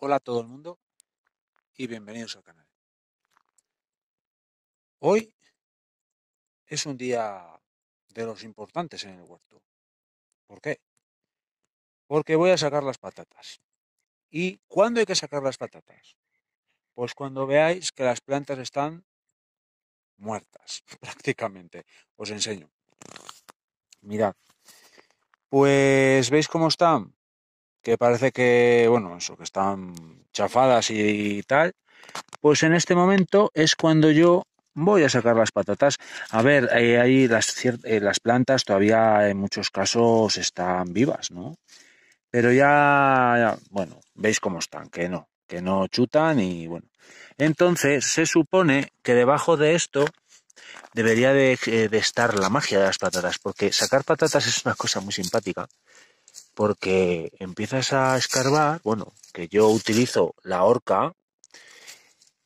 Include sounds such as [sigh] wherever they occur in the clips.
Hola a todo el mundo y bienvenidos al canal. Hoy es un día de los importantes en el huerto. ¿Por qué? Porque voy a sacar las patatas. ¿Y cuándo hay que sacar las patatas? Pues cuando veáis que las plantas están muertas, [laughs] prácticamente. Os enseño. Mirad. Pues veis cómo están que parece que, bueno, eso, que están chafadas y, tal, pues en este momento es cuando yo voy a sacar las patatas. A ver, eh, ahí las, eh, las plantas todavía en muchos casos están vivas, ¿no? Pero ya, bueno, veis cómo están, que no, que no chutan y bueno. Entonces se supone que debajo de esto debería de eh, estar la magia de las patatas, porque sacar patatas es una cosa muy simpática porque empiezas a escarbar, bueno, que yo utilizo la horca,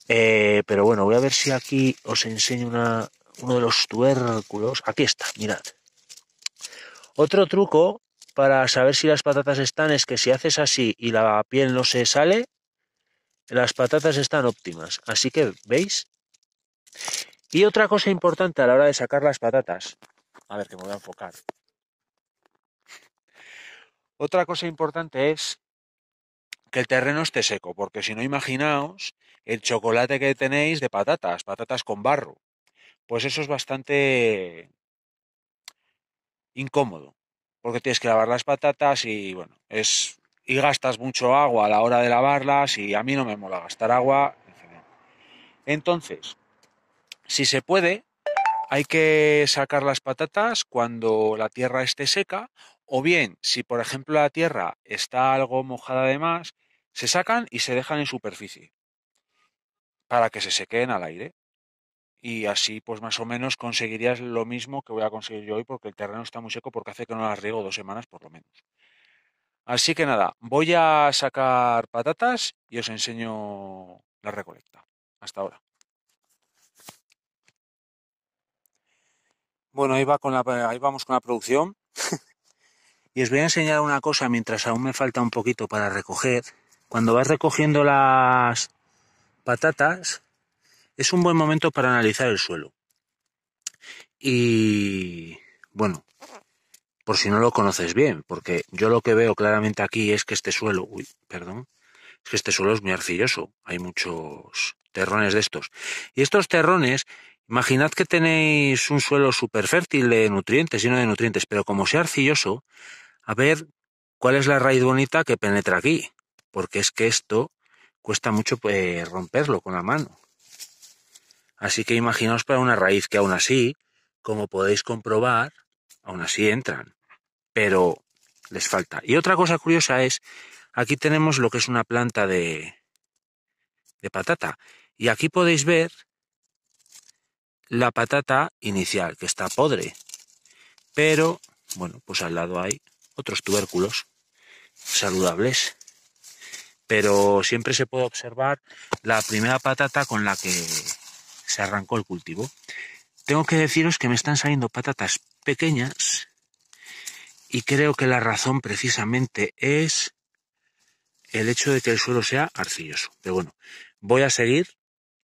eh, pero bueno, voy a ver si aquí os enseño uno de los tuérculos. Aquí está, mirad. Otro truco para saber si las patatas están es que si haces así y la piel no se sale, las patatas están óptimas. Así que, ¿veis? Y otra cosa importante a la hora de sacar las patatas. A ver, que me voy a enfocar. Otra cosa importante es que el terreno esté seco, porque si no imaginaos el chocolate que tenéis de patatas, patatas con barro. Pues eso es bastante incómodo, porque tienes que lavar las patatas y bueno, es y gastas mucho agua a la hora de lavarlas y a mí no me mola gastar agua Entonces, si se puede, hay que sacar las patatas cuando la tierra esté seca o bien, si por ejemplo la tierra está algo mojada de más, se sacan y se dejan en superficie para que se sequen al aire. Y así, pues más o menos conseguirías lo mismo que voy a conseguir yo hoy porque el terreno está muy seco porque hace que no las riego dos semanas por lo menos. Así que nada, voy a sacar patatas y os enseño la recolecta. Hasta ahora. Bueno, ahí, va ahí vamos con la producción. [laughs] Y os voy a enseñar una cosa mientras aún me falta un poquito para recoger. Cuando vas recogiendo las patatas, es un buen momento para analizar el suelo. Y bueno, por si no lo conoces bien, porque yo lo que veo claramente aquí es que este suelo, uy, perdón, es que este suelo es muy arcilloso, hay muchos terrones de estos. Y estos terrones, imaginad que tenéis un suelo súper fértil de nutrientes, no de nutrientes, pero como sea arcilloso, a ver cuál es la raíz bonita que penetra aquí, porque es que esto cuesta mucho eh, romperlo con la mano. Así que imaginaos para una raíz que aún así, como podéis comprobar, aún así entran, pero les falta. Y otra cosa curiosa es, aquí tenemos lo que es una planta de, de patata, y aquí podéis ver la patata inicial, que está podre, pero bueno, pues al lado hay otros tubérculos saludables, pero siempre se puede observar la primera patata con la que se arrancó el cultivo. Tengo que deciros que me están saliendo patatas pequeñas y creo que la razón precisamente es el hecho de que el suelo sea arcilloso. Pero bueno, voy a seguir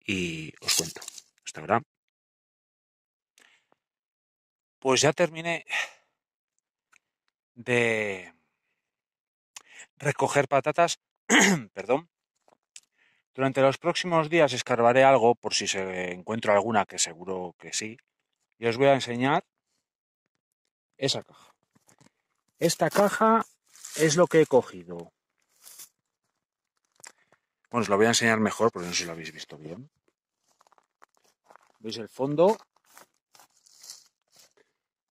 y os cuento. Hasta ahora. Pues ya terminé de recoger patatas, [clears throat] perdón. Durante los próximos días escarbaré algo por si se encuentro alguna, que seguro que sí. Y os voy a enseñar esa caja. Esta caja es lo que he cogido. Bueno, os lo voy a enseñar mejor porque no sé si lo habéis visto bien. ¿Veis el fondo?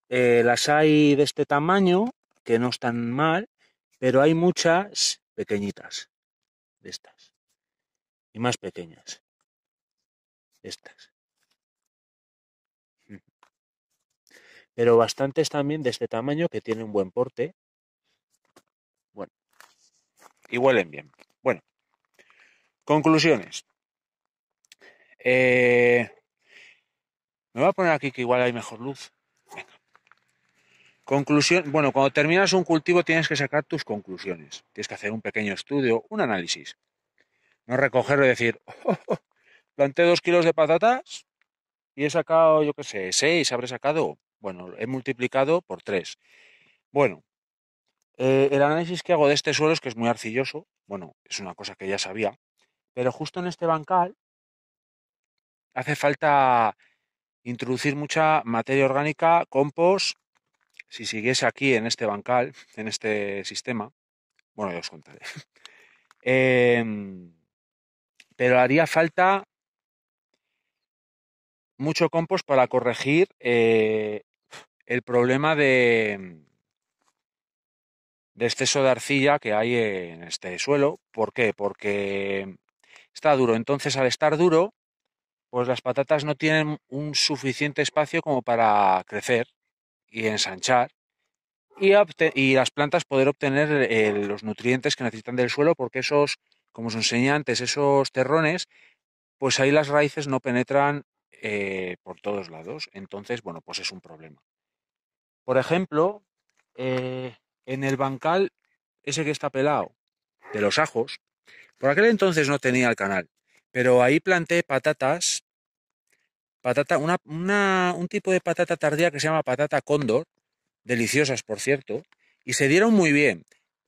Eh, las hay de este tamaño, que no están mal, pero hay muchas pequeñitas de estas y más pequeñas estas. Pero bastantes también de este tamaño que tienen un buen porte. Bueno, y huelen bien. Bueno, conclusiones. Eh, me voy a poner aquí que igual hay mejor luz. Conclusión, bueno, cuando terminas un cultivo tienes que sacar tus conclusiones, tienes que hacer un pequeño estudio, un análisis. No recogerlo y decir, oh, oh, oh, planté dos kilos de patatas y he sacado, yo qué sé, seis, habré sacado, bueno, he multiplicado por tres. Bueno, eh, el análisis que hago de este suelo es que es muy arcilloso, bueno, es una cosa que ya sabía, pero justo en este bancal hace falta introducir mucha materia orgánica, compost si siguiese aquí en este bancal, en este sistema, bueno, ya os contaré. [laughs] Em, pero haría falta mucho compost para corregir eh, el problema de, de exceso de arcilla que hay en este suelo. ¿Por qué? Porque está duro. Entonces, al estar duro, pues las patatas no tienen un suficiente espacio como para crecer y ensanchar y, las plantas poder obtener eh, los nutrientes que necesitan del suelo porque esos, como os enseñé antes, esos terrones, pues ahí las raíces no penetran eh, por todos lados. Entonces, bueno, pues es un problema. Por ejemplo, eh, en el bancal, ese que está pelado, de los ajos, por aquel entonces no tenía el canal, pero ahí planté patatas patata, un tipo de patata tardía que se llama patata cóndor, deliciosas por cierto, y se dieron muy bien.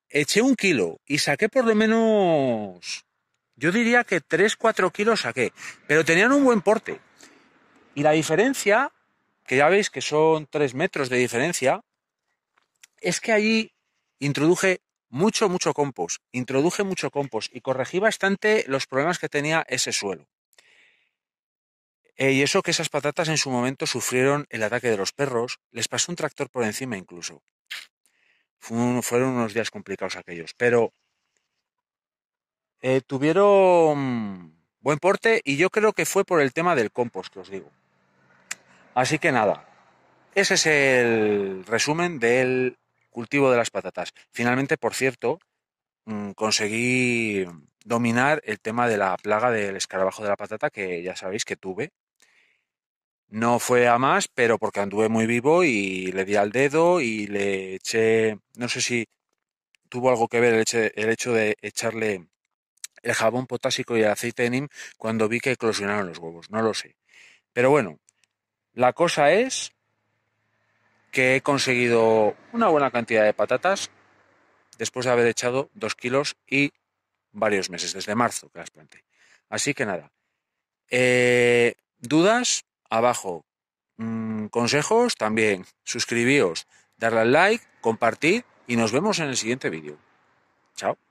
Eché un kilo y saqué por lo menos, yo diría que 3-4 kilos saqué, pero tenían un buen porte. Y la diferencia, que ya veis que son 3 metros de diferencia, es que allí introduje mucho, mucho compost, introduje mucho compost y corregí bastante los problemas que tenía ese suelo. Eh, y eso que esas patatas en su momento sufrieron el ataque de los perros, les pasó un tractor por encima incluso. fueron unos días complicados aquellos, pero eh, tuvieron buen porte y yo creo que fue por el tema del compost que os digo. Así que nada, ese es el resumen del cultivo de las patatas. Finalmente, por cierto, mm, conseguí dominar el tema de la plaga del escarabajo de la patata que ya sabéis que tuve no fue a más, pero porque anduve muy vivo y le di al dedo y le eché, no sé si tuvo algo que ver el hecho, de echarle el jabón potásico y el aceite de NIM cuando vi que eclosionaron los huevos, no lo sé. Pero bueno, la cosa es que he conseguido una buena cantidad de patatas después de haber echado dos kilos y varios meses, desde marzo que las planté. Así que nada, eh, dudas, abajo mm, consejos, también suscribíos, darle al like, compartir y nos vemos en el siguiente vídeo. Chao.